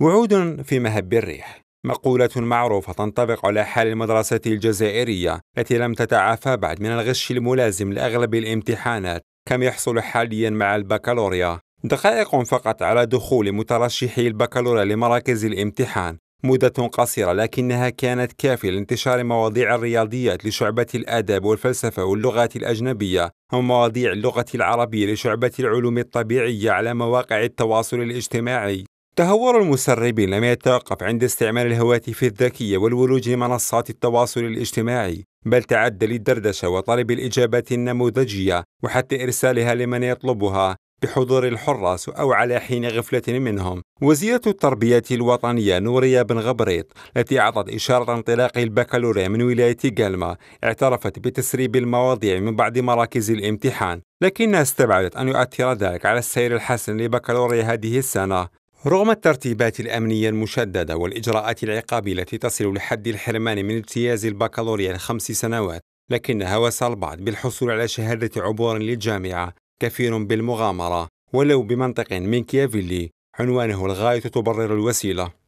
وعود في مهب الريح مقولة معروفة تنطبق على حال المدرسة الجزائرية التي لم تتعافى بعد من الغش الملازم لأغلب الامتحانات كم يحصل حاليا مع البكالوريا دقائق فقط على دخول مترشحي البكالوريا لمراكز الامتحان مدة قصيرة لكنها كانت كافية لانتشار مواضيع الرياضيات لشعبة الآداب والفلسفة واللغات الأجنبية ومواضيع اللغة العربية لشعبة العلوم الطبيعية على مواقع التواصل الاجتماعي تهور المسربين لم يتوقف عند استعمال الهواتف الذكية والولوج لمنصات التواصل الاجتماعي بل تعدى للدردشة وطلب الإجابات النموذجية وحتى إرسالها لمن يطلبها بحضور الحراس أو على حين غفلة منهم وزيرة التربية الوطنية نوريا بن غبريط التي أعطت إشارة انطلاق البكالوريا من ولاية جالما اعترفت بتسريب المواضيع من بعض مراكز الامتحان لكنها استبعدت أن يؤثر ذلك على السير الحسن لبكالوريا هذه السنة رغم الترتيبات الأمنية المشددة والإجراءات العقابية التي تصل لحد الحرمان من اجتياز البكالوريا لخمس سنوات لكن هوس البعض بالحصول على شهادة عبور للجامعة كفير بالمغامرة ولو بمنطق من كيافيلي عنوانه الغاية تبرر الوسيلة